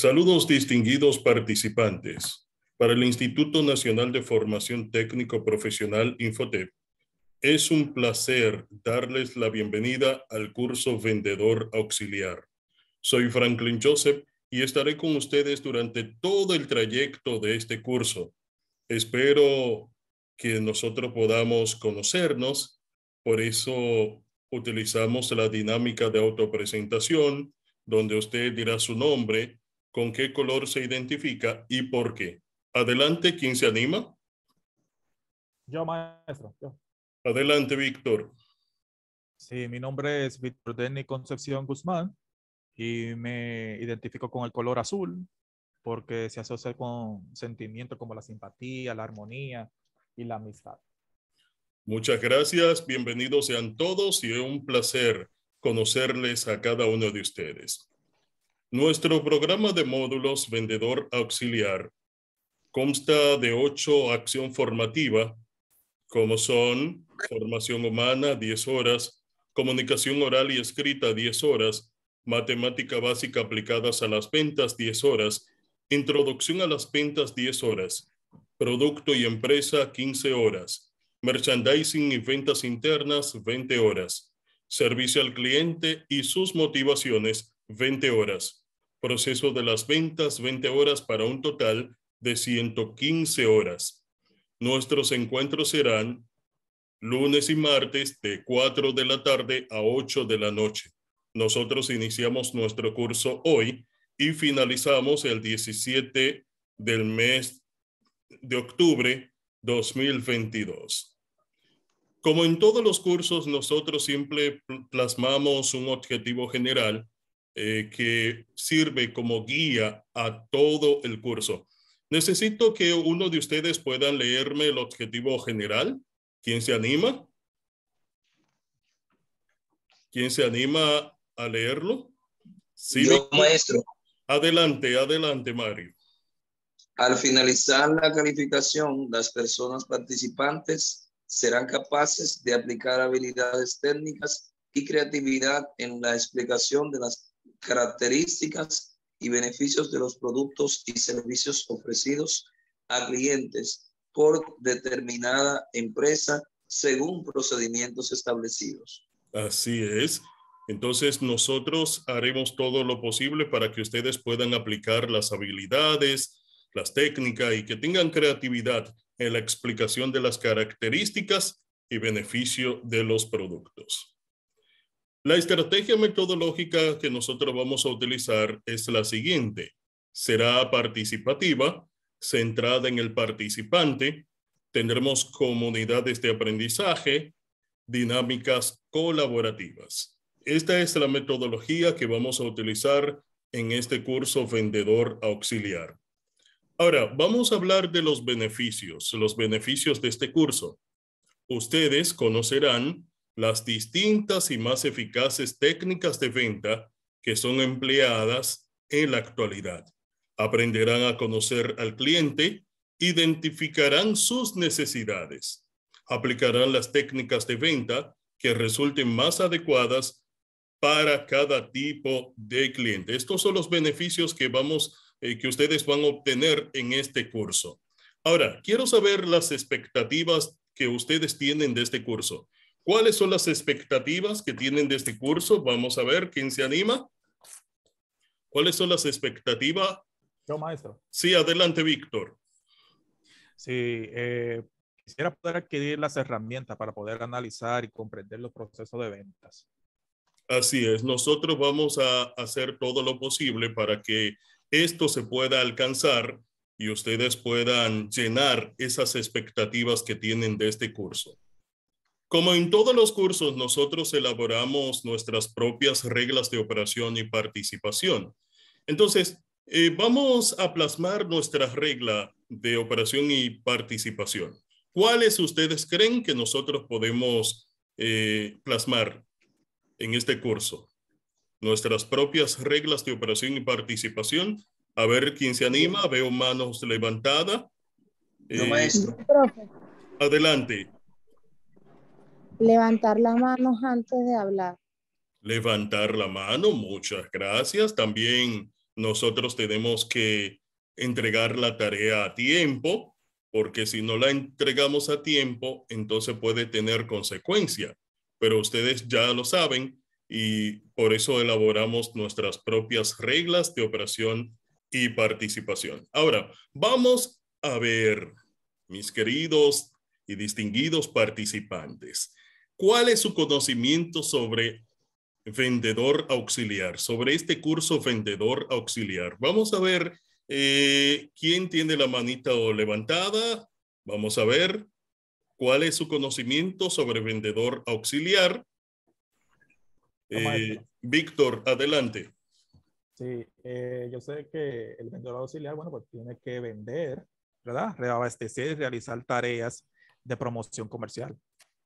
Saludos distinguidos participantes. Para el Instituto Nacional de Formación Técnico Profesional Infotep, es un placer darles la bienvenida al curso Vendedor Auxiliar. Soy Franklin Joseph y estaré con ustedes durante todo el trayecto de este curso. Espero que nosotros podamos conocernos, por eso utilizamos la dinámica de autopresentación, donde usted dirá su nombre, con qué color se identifica y por qué. Adelante, ¿quién se anima? Yo, maestro. Adelante, Víctor. Sí, mi nombre es Víctor Denny Concepción Guzmán y me identifico con el color azul porque se asocia con sentimientos como la simpatía, la armonía y la amistad. Muchas gracias, bienvenidos sean todos y es un placer conocerles a cada uno de ustedes. Nuestro programa de módulos Vendedor Auxiliar consta de ocho acción formativa, como son formación humana 10 horas, comunicación oral y escrita 10 horas, matemática básica aplicadas a las ventas 10 horas, introducción a las ventas 10 horas, producto y empresa 15 horas, merchandising y ventas internas 20 horas, servicio al cliente y sus motivaciones 20 horas. Proceso de las ventas, 20 horas para un total de 115 horas. Nuestros encuentros serán lunes y martes de 4 de la tarde a 8 de la noche. Nosotros iniciamos nuestro curso hoy y finalizamos el 17 del mes de octubre 2022. Como en todos los cursos, nosotros siempre plasmamos un objetivo general eh, que sirve como guía a todo el curso. Necesito que uno de ustedes pueda leerme el objetivo general. ¿Quién se anima? ¿Quién se anima a leerlo? Sí, maestro. Adelante, adelante, Mario. Al finalizar la calificación, las personas participantes serán capaces de aplicar habilidades técnicas y creatividad en la explicación de las características y beneficios de los productos y servicios ofrecidos a clientes por determinada empresa según procedimientos establecidos. Así es. Entonces nosotros haremos todo lo posible para que ustedes puedan aplicar las habilidades, las técnicas y que tengan creatividad en la explicación de las características y beneficio de los productos. La estrategia metodológica que nosotros vamos a utilizar es la siguiente. Será participativa, centrada en el participante. Tendremos comunidades de aprendizaje, dinámicas colaborativas. Esta es la metodología que vamos a utilizar en este curso Vendedor Auxiliar. Ahora, vamos a hablar de los beneficios, los beneficios de este curso. Ustedes conocerán las distintas y más eficaces técnicas de venta que son empleadas en la actualidad. Aprenderán a conocer al cliente, identificarán sus necesidades, aplicarán las técnicas de venta que resulten más adecuadas para cada tipo de cliente. Estos son los beneficios que vamos eh, que ustedes van a obtener en este curso. Ahora, quiero saber las expectativas que ustedes tienen de este curso. ¿Cuáles son las expectativas que tienen de este curso? Vamos a ver quién se anima. ¿Cuáles son las expectativas? Yo, maestro. Sí, adelante, Víctor. Sí, eh, quisiera poder adquirir las herramientas para poder analizar y comprender los procesos de ventas. Así es, nosotros vamos a hacer todo lo posible para que esto se pueda alcanzar y ustedes puedan llenar esas expectativas que tienen de este curso. Como en todos los cursos, nosotros elaboramos nuestras propias reglas de operación y participación. Entonces, eh, vamos a plasmar nuestra regla de operación y participación. ¿Cuáles ustedes creen que nosotros podemos eh, plasmar en este curso? Nuestras propias reglas de operación y participación. A ver quién se anima. Veo manos levantadas. no, eh, maestro. Adelante. Levantar las manos antes de hablar. Levantar la mano, muchas gracias. También nosotros tenemos que entregar la tarea a tiempo, porque si no la entregamos a tiempo, entonces puede tener consecuencia. Pero ustedes ya lo saben y por eso elaboramos nuestras propias reglas de operación y participación. Ahora, vamos a ver, mis queridos y distinguidos participantes. ¿Cuál es su conocimiento sobre vendedor auxiliar, sobre este curso vendedor auxiliar? Vamos a ver eh, quién tiene la manita levantada. Vamos a ver cuál es su conocimiento sobre vendedor auxiliar. Eh, Víctor, adelante. Sí, eh, yo sé que el vendedor auxiliar, bueno, pues tiene que vender, ¿verdad? Reabastecer, realizar tareas de promoción comercial.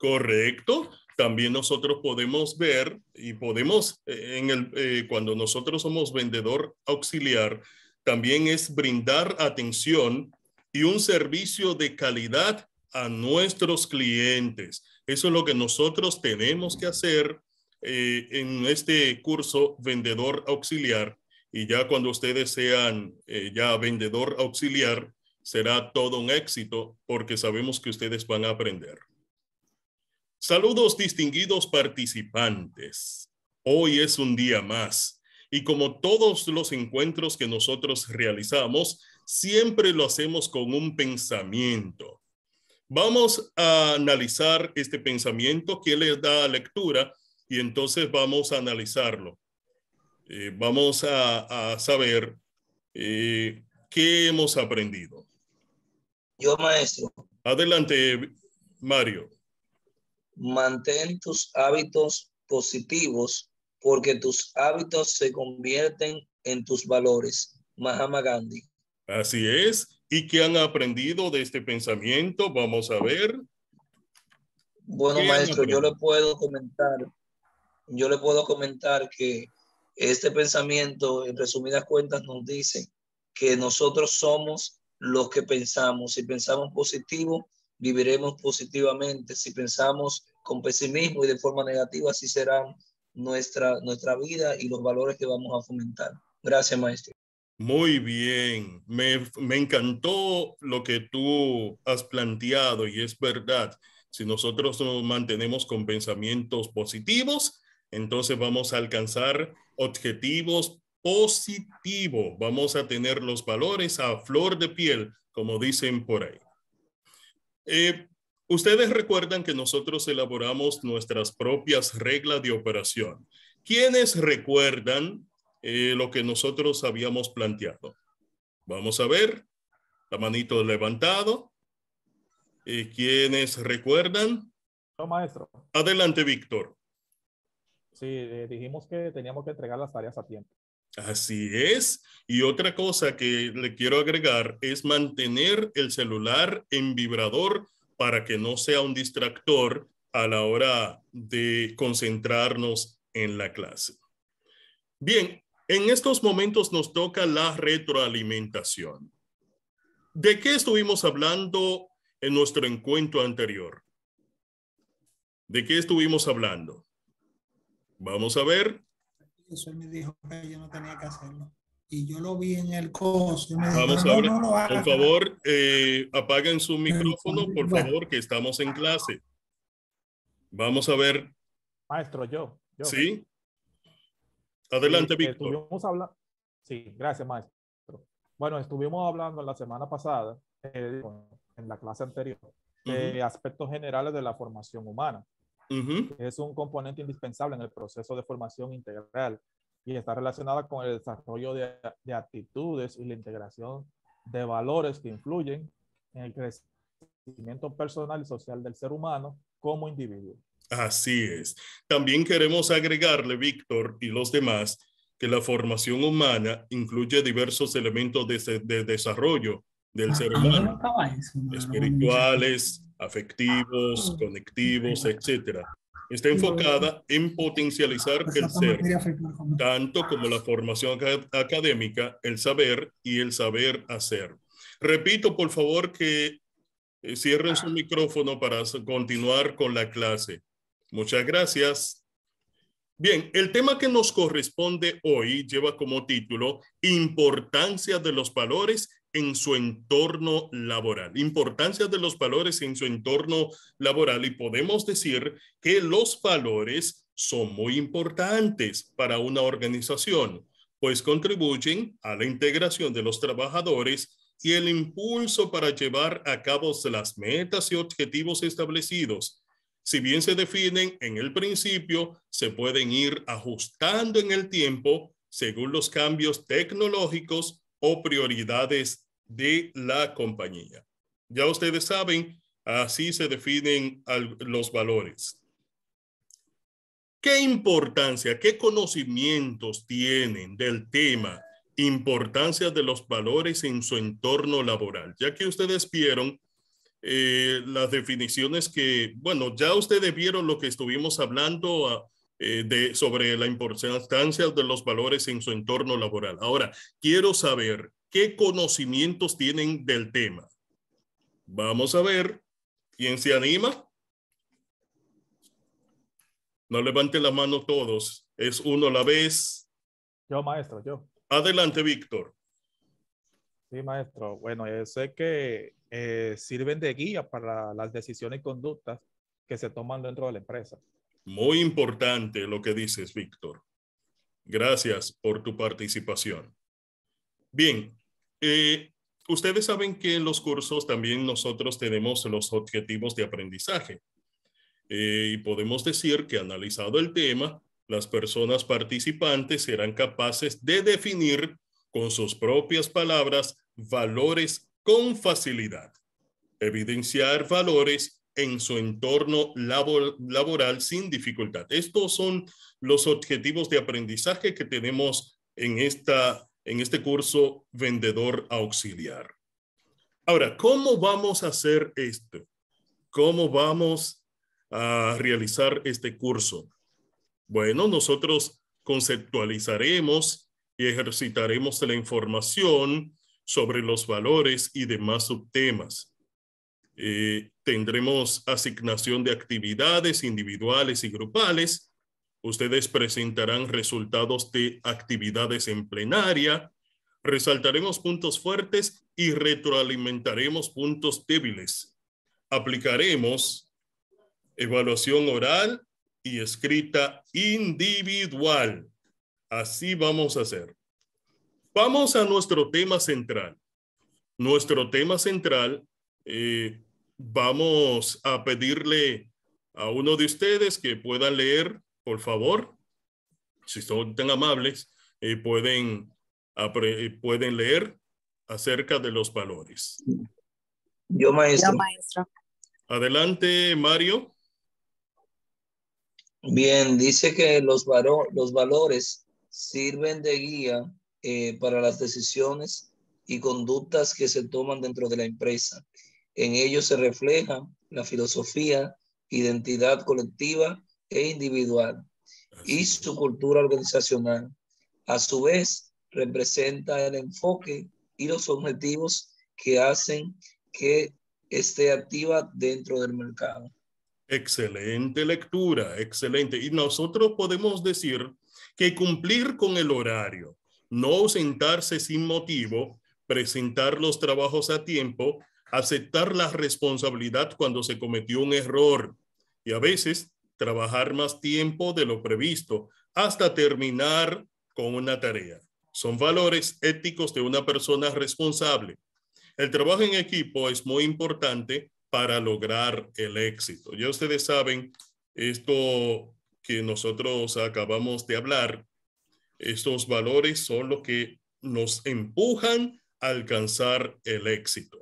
Correcto. También nosotros podemos ver y podemos, eh, en el, eh, cuando nosotros somos vendedor auxiliar, también es brindar atención y un servicio de calidad a nuestros clientes. Eso es lo que nosotros tenemos que hacer eh, en este curso vendedor auxiliar. Y ya cuando ustedes sean ya vendedor auxiliar, será todo un éxito porque sabemos que ustedes van a aprender. Saludos distinguidos participantes. Hoy es un día más y como todos los encuentros que nosotros realizamos, siempre lo hacemos con un pensamiento. Vamos a analizar este pensamiento que le da lectura y entonces vamos a analizarlo. Eh, vamos a, saber eh, qué hemos aprendido. Yo, maestro. Adelante, Mario mantén tus hábitos positivos porque tus hábitos se convierten en tus valores. Mahama Gandhi. Así es. ¿Y qué han aprendido de este pensamiento? Vamos a ver. Bueno, maestro, yo le puedo comentar, yo le puedo comentar que este pensamiento, en resumidas cuentas, nos dice que nosotros somos los que pensamos. Si pensamos positivo, viviremos positivamente. Si pensamos con pesimismo y de forma negativa, así será nuestra, nuestra vida y los valores que vamos a fomentar. Gracias, maestro. Muy bien, me, me encantó lo que tú has planteado y es verdad. Si nosotros nos mantenemos con pensamientos positivos, entonces vamos a alcanzar objetivos positivos, vamos a tener los valores a flor de piel, como dicen por ahí. Eh, ustedes recuerdan que nosotros elaboramos nuestras propias reglas de operación. ¿Quiénes recuerdan eh, lo que nosotros habíamos planteado? Vamos a ver, la manito levantado. Eh, ¿Quiénes recuerdan? maestro. Adelante, Víctor. Sí, dijimos que teníamos que entregar las tareas a tiempo. Así es. Y otra cosa que le quiero agregar es mantener el celular en vibrador para que no sea un distractor a la hora de concentrarnos en la clase. Bien, en estos momentos nos toca la retroalimentación. ¿De qué estuvimos hablando en nuestro encuentro anterior? ¿De qué estuvimos hablando? Vamos a ver él me dijo que yo no tenía que hacerlo. Y yo lo vi en el coso. Vamos a ver, por favor, eh, apaguen su micrófono, por favor, que estamos en clase. Vamos a ver. Maestro, yo. Sí. Adelante, Víctor. Sí, gracias, maestro. Bueno, estuvimos hablando la semana pasada, eh, en la clase anterior, de aspectos generales de la formación humana es un componente indispensable en el proceso de formación integral y está relacionada con el desarrollo de, actitudes y la integración de valores que influyen en el crecimiento personal y social del ser humano como individuo. Así es. También queremos agregarle, Víctor y los demás, que la formación humana incluye diversos elementos de desarrollo del ah, ser humano, espirituales, afectivos, ah, conectivos, etc. está enfocada en potencializar el ser, tanto como la formación académica, el saber y el saber hacer. Repito, por favor, que eh, cierren su micrófono para continuar con la clase. Muchas gracias. Bien, el tema que nos corresponde hoy lleva como título Importancia de los valores en su entorno laboral, importancia de los valores en su entorno laboral y podemos decir que los valores son muy importantes para una organización, pues contribuyen a la integración de los trabajadores y el impulso para llevar a cabo las metas y objetivos establecidos. Si bien se definen en el principio, se pueden ir ajustando en el tiempo según los cambios tecnológicos o prioridades de la compañía. Ya ustedes saben, así se definen los valores. ¿Qué importancia, qué conocimientos tienen del tema importancia de los valores en su entorno laboral? Ya que ustedes vieron eh, las definiciones que, bueno, ya ustedes vieron lo que estuvimos hablando ah, eh, de, sobre la importancia de los valores en su entorno laboral. Ahora, quiero saber qué conocimientos tienen del tema. Vamos a ver quién se anima. No levanten la mano todos, es uno a la vez. Yo, maestro, yo. Adelante, Víctor. Sí, maestro. Bueno, yo sé que eh, sirven de guía para las decisiones y conductas que se toman dentro de la empresa. Muy importante lo que dices, Víctor. Gracias por tu participación. Bien, eh, ustedes saben que en los cursos también nosotros tenemos los objetivos de aprendizaje. Eh, y podemos decir que analizado el tema, las personas participantes serán capaces de definir con sus propias palabras valores con facilidad, evidenciar valores en su entorno laboral sin dificultad. Estos son los objetivos de aprendizaje que tenemos en esta en este curso Vendedor Auxiliar. Ahora, ¿cómo vamos a hacer esto? ¿Cómo vamos a realizar este curso? Bueno, nosotros conceptualizaremos y ejercitaremos la información sobre los valores y demás subtemas. Eh, tendremos asignación de actividades individuales y grupales Ustedes presentarán resultados de actividades en plenaria, resaltaremos puntos fuertes y retroalimentaremos puntos débiles. Aplicaremos evaluación oral y escrita individual. Así vamos a hacer. Vamos a nuestro tema central. Nuestro tema central, eh, vamos a pedirle a uno de ustedes que pueda leer por favor, si son tan amables, eh, pueden, eh, pueden leer acerca de los valores. Yo, maestro. Adelante, Mario. Bien, dice que los, valores sirven de guía eh, para las decisiones y conductas que se toman dentro de la empresa. En ellos se refleja la filosofía, identidad colectiva e individual y su cultura organizacional. A su vez, representa el enfoque y los objetivos que hacen que esté activa dentro del mercado. Excelente lectura, excelente. Y nosotros podemos decir que cumplir con el horario, no ausentarse sin motivo, presentar los trabajos a tiempo, aceptar la responsabilidad cuando se cometió un error. Y a veces trabajar más tiempo de lo previsto hasta terminar con una tarea. Son valores éticos de una persona responsable. El trabajo en equipo es muy importante para lograr el éxito. Ya ustedes saben esto que nosotros acabamos de hablar. Estos valores son los que nos empujan a alcanzar el éxito.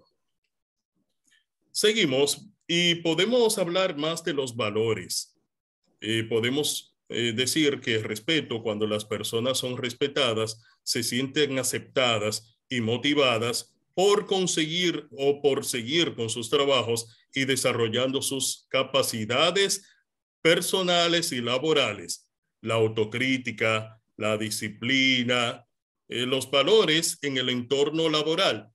Seguimos y podemos hablar más de los valores. Eh, podemos eh, decir que respeto, cuando las personas son respetadas, se sienten aceptadas y motivadas por conseguir o por seguir con sus trabajos y desarrollando sus capacidades personales y laborales, la autocrítica, la disciplina, eh, los valores en el entorno laboral.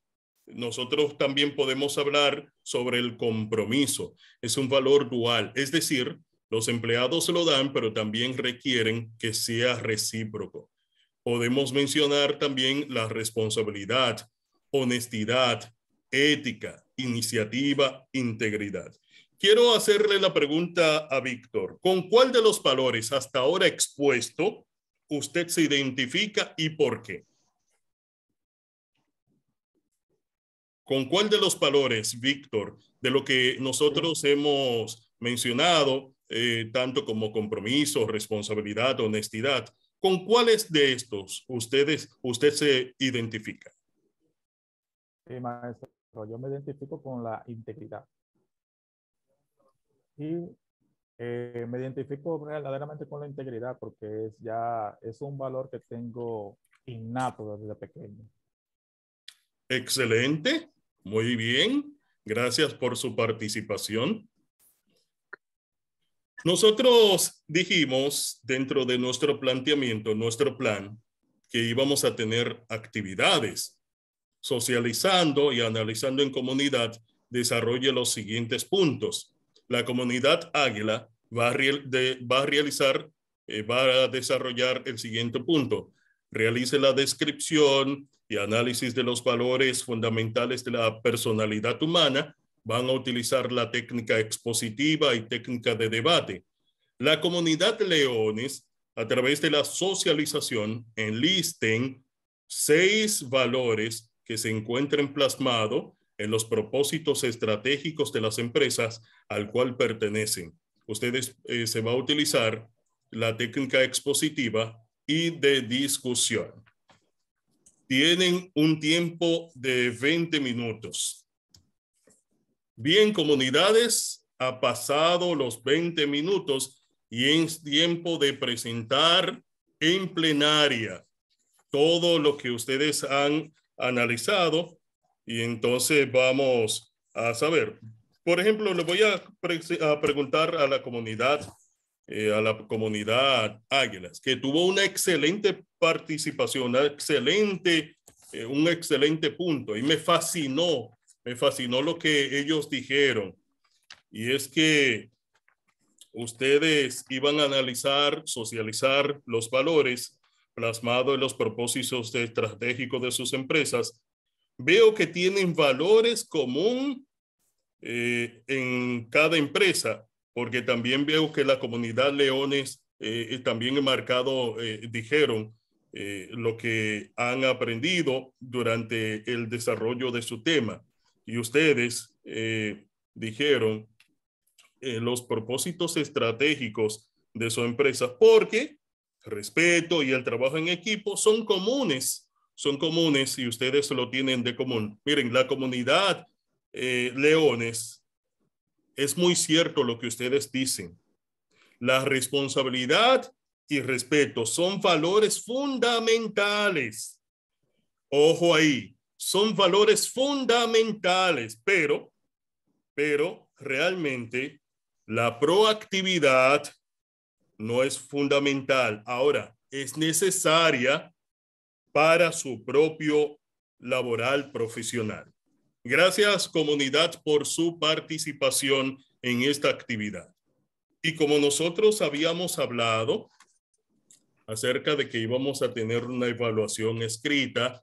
Nosotros también podemos hablar sobre el compromiso. Es un valor dual, es decir, los empleados se lo dan, pero también requieren que sea recíproco. Podemos mencionar también la responsabilidad, honestidad, ética, iniciativa, integridad. Quiero hacerle la pregunta a Víctor. ¿Con cuál de los valores hasta ahora expuesto usted se identifica y por qué? ¿Con cuál de los valores, Víctor, de lo que nosotros hemos mencionado eh, tanto como compromiso, responsabilidad, honestidad. ¿Con cuáles de estos ustedes, usted se identifica? Sí, maestro, yo me identifico con la integridad. Y eh, me identifico verdaderamente con la integridad porque es ya, es un valor que tengo innato desde pequeño. Excelente, muy bien. Gracias por su participación. Nosotros dijimos dentro de nuestro planteamiento, nuestro plan, que íbamos a tener actividades socializando y analizando en comunidad, desarrolle los siguientes puntos. La comunidad Águila va a, va a realizar, eh, va a desarrollar el siguiente punto. Realice la descripción y análisis de los valores fundamentales de la personalidad humana van a utilizar la técnica expositiva y técnica de debate. La comunidad Leones, a través de la socialización, enlisten seis valores que se encuentren plasmados en los propósitos estratégicos de las empresas al cual pertenecen. Ustedes eh, se va a utilizar la técnica expositiva y de discusión. Tienen un tiempo de 20 minutos. Bien, comunidades, ha pasado los 20 minutos y es tiempo de presentar en plenaria todo lo que ustedes han analizado y entonces vamos a saber. Por ejemplo, le voy a, preguntar a la comunidad, eh, a la comunidad Águilas, que tuvo una excelente participación, excelente, eh, un excelente punto y me fascinó me fascinó lo que ellos dijeron. Y es que ustedes iban a analizar, socializar los valores plasmados en los propósitos estratégicos de sus empresas. Veo que tienen valores común eh, en cada empresa, porque también veo que la comunidad Leones eh, eh, también también marcado, dijeron lo que han aprendido durante el desarrollo de su tema y ustedes eh, dijeron eh, los propósitos estratégicos de su empresa, porque respeto y el trabajo en equipo son comunes, son comunes y ustedes lo tienen de común. Miren, la comunidad eh, Leones, es muy cierto lo que ustedes dicen. La responsabilidad y respeto son valores fundamentales. Ojo ahí, son valores fundamentales, pero, pero realmente la proactividad no es fundamental. Ahora, es necesaria para su propio laboral profesional. Gracias comunidad por su participación en esta actividad. Y como nosotros habíamos hablado acerca de que íbamos a tener una evaluación escrita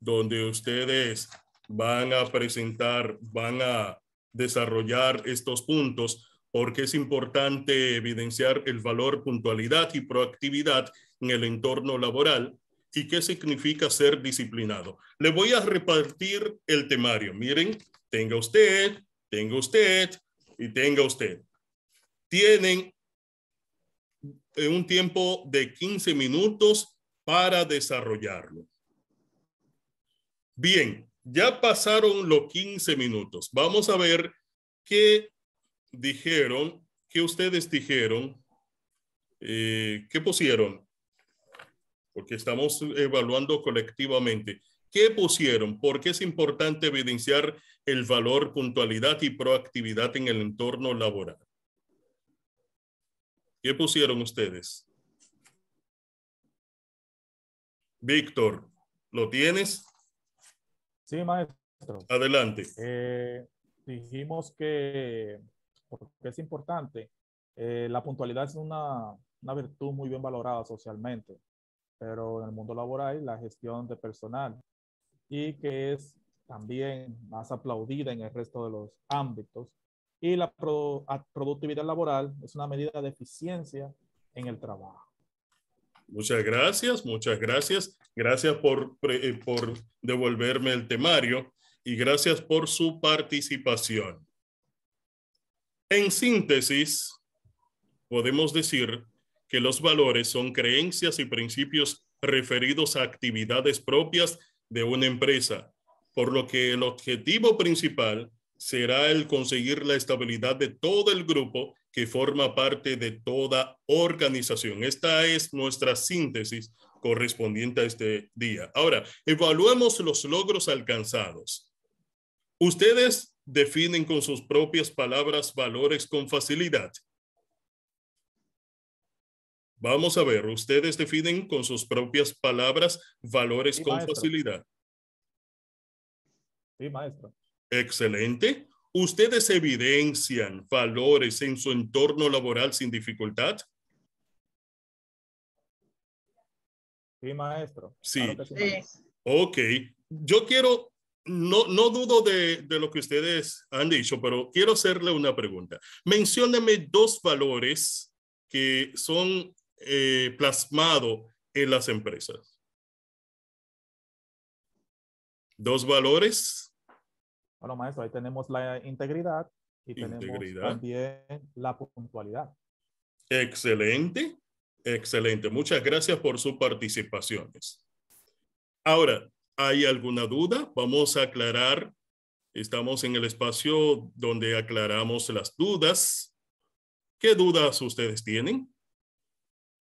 donde ustedes van a presentar, van a desarrollar estos puntos, porque es importante evidenciar el valor, puntualidad y proactividad en el entorno laboral y qué significa ser disciplinado. Le voy a repartir el temario. Miren, tenga usted, tenga usted y tenga usted. Tienen eh, un tiempo de 15 minutos para desarrollarlo. Bien, ya pasaron los 15 minutos. Vamos a ver qué dijeron, qué ustedes dijeron, eh, qué pusieron, porque estamos evaluando colectivamente. ¿Qué pusieron? Porque es importante evidenciar el valor, puntualidad y proactividad en el entorno laboral? ¿Qué pusieron ustedes? Víctor, ¿lo tienes? Sí, maestro. Adelante. Eh, dijimos que, porque es importante, eh, la puntualidad es una, una virtud muy bien valorada socialmente, pero en el mundo laboral la gestión de personal y que es también más aplaudida en el resto de los ámbitos. Y la productividad laboral es una medida de eficiencia en el trabajo. Muchas gracias, muchas gracias. Gracias eh, por, devolverme el temario y gracias por su participación. En síntesis, podemos decir que los valores son creencias y principios referidos a actividades propias de una empresa, por lo que el objetivo principal será el conseguir la estabilidad de todo el grupo que forma parte de toda organización. Esta es nuestra síntesis correspondiente a este día. Ahora, evaluemos los logros alcanzados. Ustedes definen con sus propias palabras valores con facilidad. Vamos a ver, ustedes definen con sus propias palabras valores con facilidad. Sí, maestro. Excelente. ¿Ustedes evidencian valores en su entorno laboral sin dificultad? Sí, maestro. Sí. Ok. Yo quiero, no, dudo de, lo que ustedes han dicho, pero quiero hacerle una pregunta. Mencióneme dos valores que son eh, plasmados en las empresas. Dos valores bueno, maestro, ahí tenemos la integridad y tenemos también la puntualidad. Excelente, excelente. Muchas gracias por sus participaciones. Ahora, ¿hay alguna duda? Vamos a aclarar. Estamos en el espacio donde aclaramos las dudas. ¿Qué dudas ustedes tienen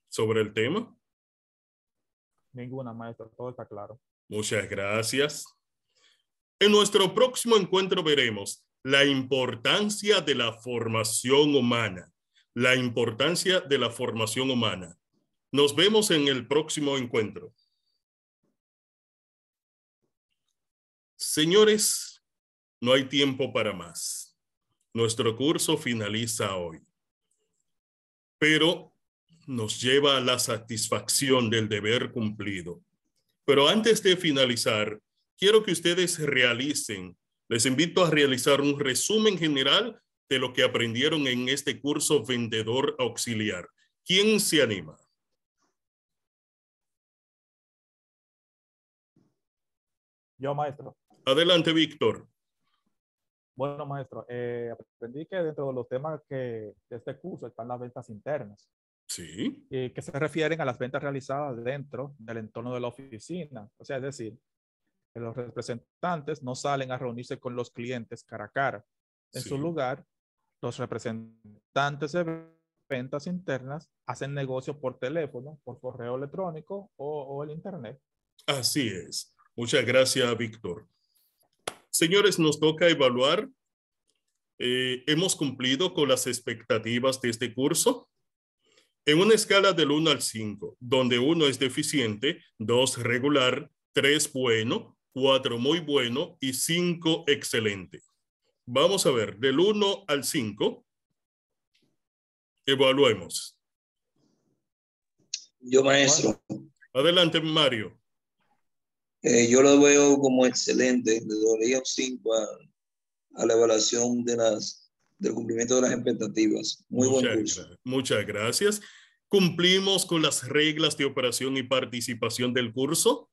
sobre el tema? Ninguna, maestro. Todo está claro. Muchas gracias. En nuestro próximo encuentro veremos la importancia de la formación humana, la importancia de la formación humana. Nos vemos en el próximo encuentro. Señores, no hay tiempo para más. Nuestro curso finaliza hoy, pero nos lleva a la satisfacción del deber cumplido. Pero antes de finalizar, quiero que ustedes realicen. Les invito a realizar un resumen general de lo que aprendieron en este curso Vendedor Auxiliar. ¿Quién se anima? Yo, maestro. Adelante, Víctor. Bueno, maestro, eh, aprendí que dentro de los temas que de este curso están las ventas internas. Sí. que se refieren a las ventas realizadas dentro del entorno de la oficina. O sea, es decir, los representantes no salen a reunirse con los clientes cara a cara. En su lugar, los representantes de ventas internas hacen negocio por teléfono, por correo electrónico o, el Internet. Así es. Muchas gracias, Víctor. Señores, nos toca evaluar. Eh, ¿Hemos cumplido con las expectativas de este curso? En una escala del 1 al 5, donde 1 es deficiente, 2 regular, 3 bueno, 4 muy bueno y 5 excelente. Vamos a ver, del 1 al 5, evaluemos. Yo, maestro. Adelante, Mario. Eh, yo lo veo como excelente. Le doy un 5 a, la evaluación de las, del cumplimiento de las expectativas. Muy buen curso. muchas gracias. ¿Cumplimos con las reglas de operación y participación del curso?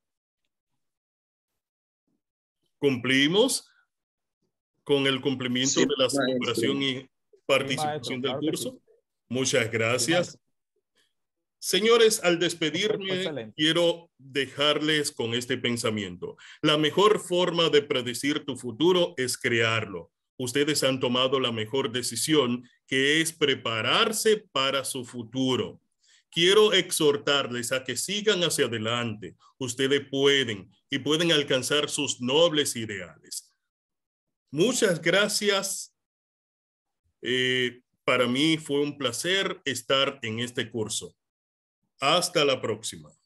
cumplimos con el cumplimiento de la celebración y participación del curso. Muchas gracias. Señores, al despedirme, quiero dejarles con este pensamiento. La mejor forma de predecir tu futuro es crearlo. Ustedes han tomado la mejor decisión, que es prepararse para su futuro. Quiero exhortarles a que sigan hacia adelante. Ustedes pueden y pueden alcanzar sus nobles ideales. Muchas gracias. Eh, para mí fue un placer estar en este curso. Hasta la próxima.